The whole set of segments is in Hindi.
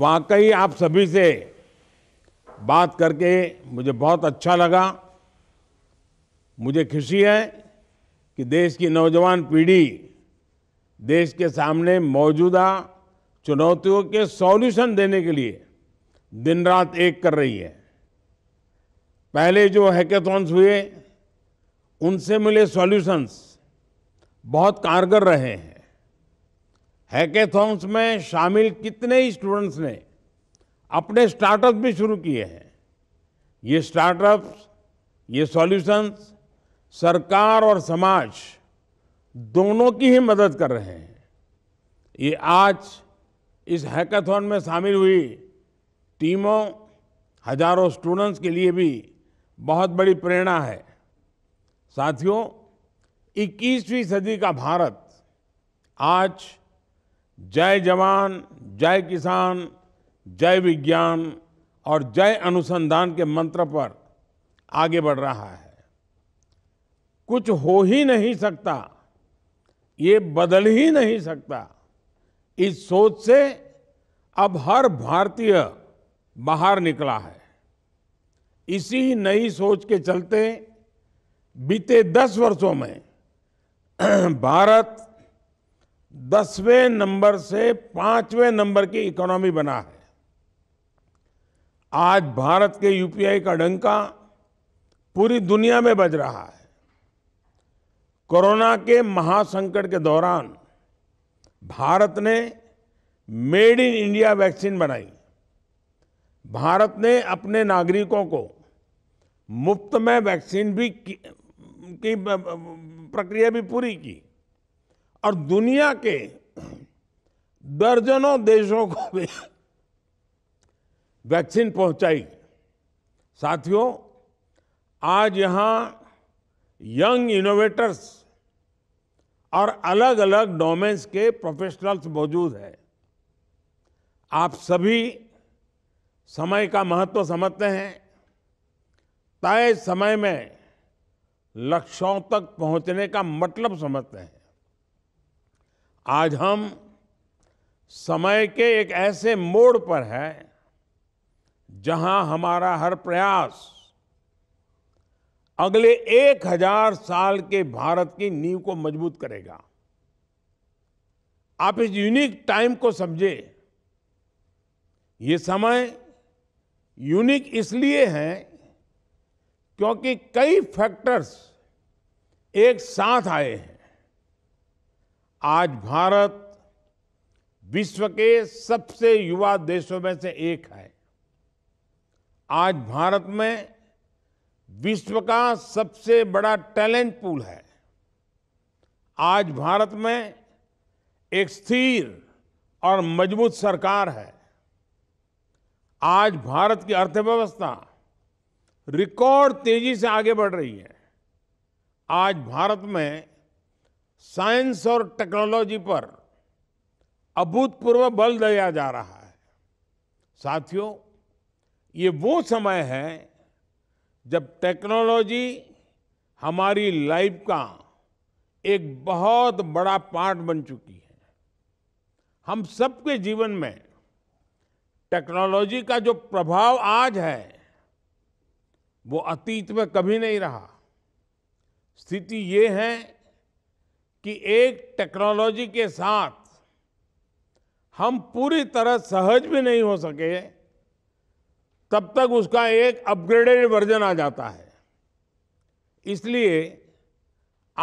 वाकई आप सभी से बात करके मुझे बहुत अच्छा लगा मुझे खुशी है कि देश की नौजवान पीढ़ी देश के सामने मौजूदा चुनौतियों के सॉल्यूशन देने के लिए दिन रात एक कर रही है पहले जो हैकेथॉन्स हुए उनसे मिले सॉल्यूशंस बहुत कारगर रहे हैं हैकेथॉन्स में शामिल कितने ही स्टूडेंट्स ने अपने स्टार्टअप भी शुरू किए हैं ये स्टार्टअप्स ये सॉल्यूशंस सरकार और समाज दोनों की ही मदद कर रहे हैं ये आज इस हैकाथॉन में शामिल हुई टीमों हजारों स्टूडेंट्स के लिए भी बहुत बड़ी प्रेरणा है साथियों 21वीं सदी का भारत आज जय जवान जय किसान जय विज्ञान और जय अनुसंधान के मंत्र पर आगे बढ़ रहा है कुछ हो ही नहीं सकता ये बदल ही नहीं सकता इस सोच से अब हर भारतीय बाहर निकला है इसी नई सोच के चलते बीते दस वर्षों में भारत दसवें नंबर से पांचवें नंबर की इकोनॉमी बना है आज भारत के यूपीआई का डंका पूरी दुनिया में बज रहा है कोरोना के महासंकट के दौरान भारत ने मेड इन इंडिया वैक्सीन बनाई भारत ने अपने नागरिकों को मुफ्त में वैक्सीन भी की, की प्रक्रिया भी पूरी की और दुनिया के दर्जनों देशों को भी वैक्सीन पहुंचाई साथियों आज यहां यंग इनोवेटर्स और अलग अलग डोमेन्स के प्रोफेशनल्स मौजूद हैं आप सभी समय का महत्व समझते हैं तय समय में लक्ष्यों तक पहुंचने का मतलब समझते हैं आज हम समय के एक ऐसे मोड़ पर हैं जहां हमारा हर प्रयास अगले एक हजार साल के भारत की नींव को मजबूत करेगा आप इस यूनिक टाइम को समझे ये समय यूनिक इसलिए है क्योंकि कई फैक्टर्स एक साथ आए हैं आज भारत विश्व के सबसे युवा देशों में से एक है आज भारत में विश्व का सबसे बड़ा टैलेंट पूल है आज भारत में एक स्थिर और मजबूत सरकार है आज भारत की अर्थव्यवस्था रिकॉर्ड तेजी से आगे बढ़ रही है आज भारत में साइंस और टेक्नोलॉजी पर अभूतपूर्व बल दिया जा रहा है साथियों ये वो समय है जब टेक्नोलॉजी हमारी लाइफ का एक बहुत बड़ा पार्ट बन चुकी है हम सबके जीवन में टेक्नोलॉजी का जो प्रभाव आज है वो अतीत में कभी नहीं रहा स्थिति ये है कि एक टेक्नोलॉजी के साथ हम पूरी तरह सहज भी नहीं हो सके तब तक उसका एक अपग्रेडेड वर्जन आ जाता है इसलिए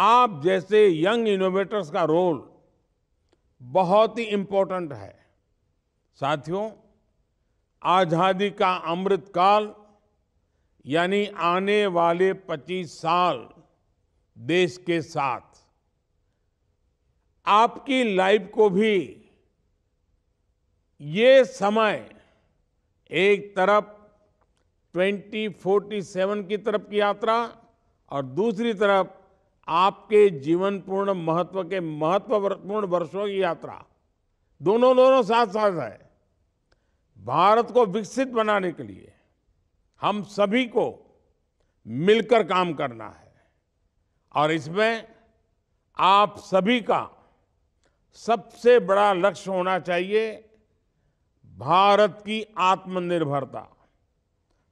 आप जैसे यंग इनोवेटर्स का रोल बहुत ही इम्पोर्टेंट है साथियों आज़ादी का अमृतकाल यानी आने वाले 25 साल देश के साथ आपकी लाइफ को भी ये समय एक तरफ 2047 की तरफ की यात्रा और दूसरी तरफ आपके जीवन पूर्ण महत्व के महत्वपूर्ण वर्षों की यात्रा दोनों दोनों साथ साथ है भारत को विकसित बनाने के लिए हम सभी को मिलकर काम करना है और इसमें आप सभी का सबसे बड़ा लक्ष्य होना चाहिए भारत की आत्मनिर्भरता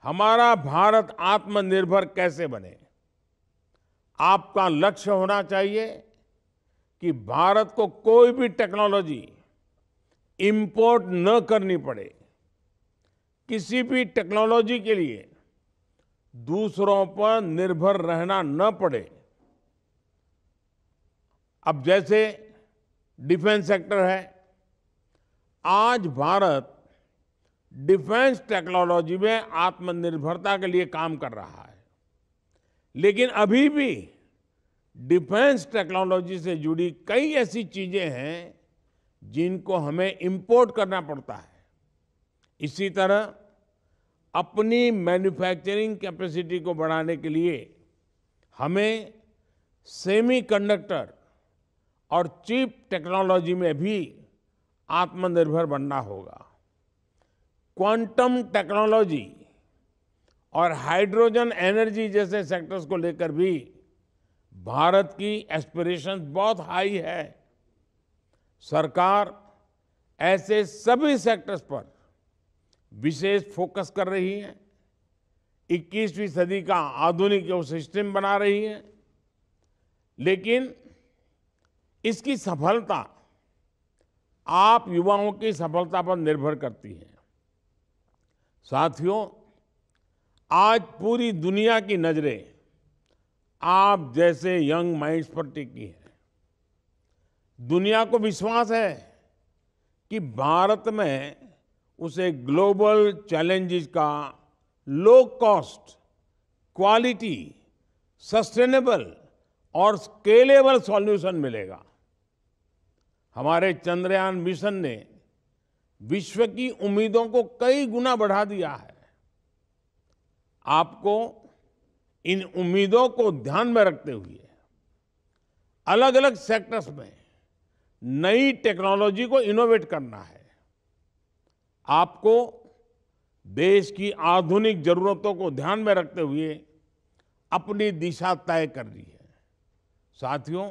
हमारा भारत आत्मनिर्भर कैसे बने आपका लक्ष्य होना चाहिए कि भारत को कोई भी टेक्नोलॉजी इंपोर्ट न करनी पड़े किसी भी टेक्नोलॉजी के लिए दूसरों पर निर्भर रहना न पड़े अब जैसे डिफेंस सेक्टर है आज भारत डिफेंस टेक्नोलॉजी में आत्मनिर्भरता के लिए काम कर रहा है लेकिन अभी भी डिफेंस टेक्नोलॉजी से जुड़ी कई ऐसी चीज़ें हैं जिनको हमें इंपोर्ट करना पड़ता है इसी तरह अपनी मैन्युफैक्चरिंग कैपेसिटी को बढ़ाने के लिए हमें सेमीकंडक्टर और चीप टेक्नोलॉजी में भी आत्मनिर्भर बनना होगा क्वांटम टेक्नोलॉजी और हाइड्रोजन एनर्जी जैसे सेक्टर्स को लेकर भी भारत की एस्पिरेशंस बहुत हाई है सरकार ऐसे सभी सेक्टर्स पर विशेष फोकस कर रही है 21वीं सदी का आधुनिक सिस्टम बना रही है लेकिन इसकी सफलता आप युवाओं की सफलता पर निर्भर करती है साथियों आज पूरी दुनिया की नज़रें आप जैसे यंग माइंड्स पर टिकी है दुनिया को विश्वास है कि भारत में उसे ग्लोबल चैलेंजेस का लो कॉस्ट क्वालिटी सस्टेनेबल और स्केलेबल सॉल्यूशन मिलेगा हमारे चंद्रयान मिशन ने विश्व की उम्मीदों को कई गुना बढ़ा दिया है आपको इन उम्मीदों को ध्यान में रखते हुए अलग अलग सेक्टर्स में नई टेक्नोलॉजी को इनोवेट करना है आपको देश की आधुनिक जरूरतों को ध्यान में रखते हुए अपनी दिशा तय करनी है साथियों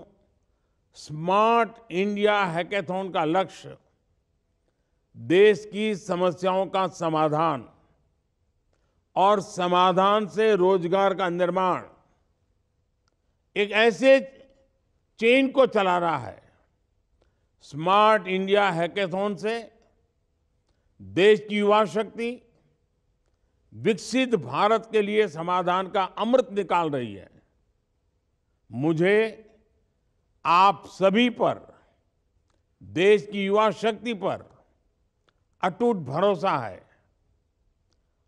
स्मार्ट इंडिया हैकेथॉन का लक्ष्य देश की समस्याओं का समाधान और समाधान से रोजगार का निर्माण एक ऐसे चेन को चला रहा है स्मार्ट इंडिया हैकेथॉन से देश की युवा शक्ति विकसित भारत के लिए समाधान का अमृत निकाल रही है मुझे आप सभी पर देश की युवा शक्ति पर अटूट भरोसा है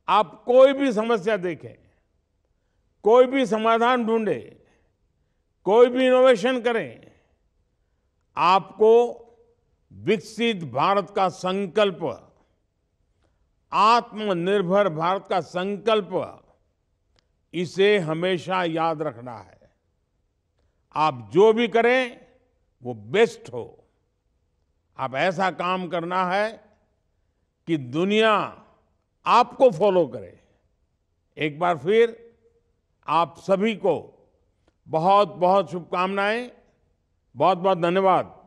आप कोई भी समस्या देखें कोई भी समाधान ढूंढे कोई भी इनोवेशन करें आपको विकसित भारत का संकल्प आत्मनिर्भर भारत का संकल्प इसे हमेशा याद रखना है आप जो भी करें वो बेस्ट हो आप ऐसा काम करना है कि दुनिया आपको फॉलो करे एक बार फिर आप सभी को बहुत बहुत शुभकामनाएं बहुत बहुत धन्यवाद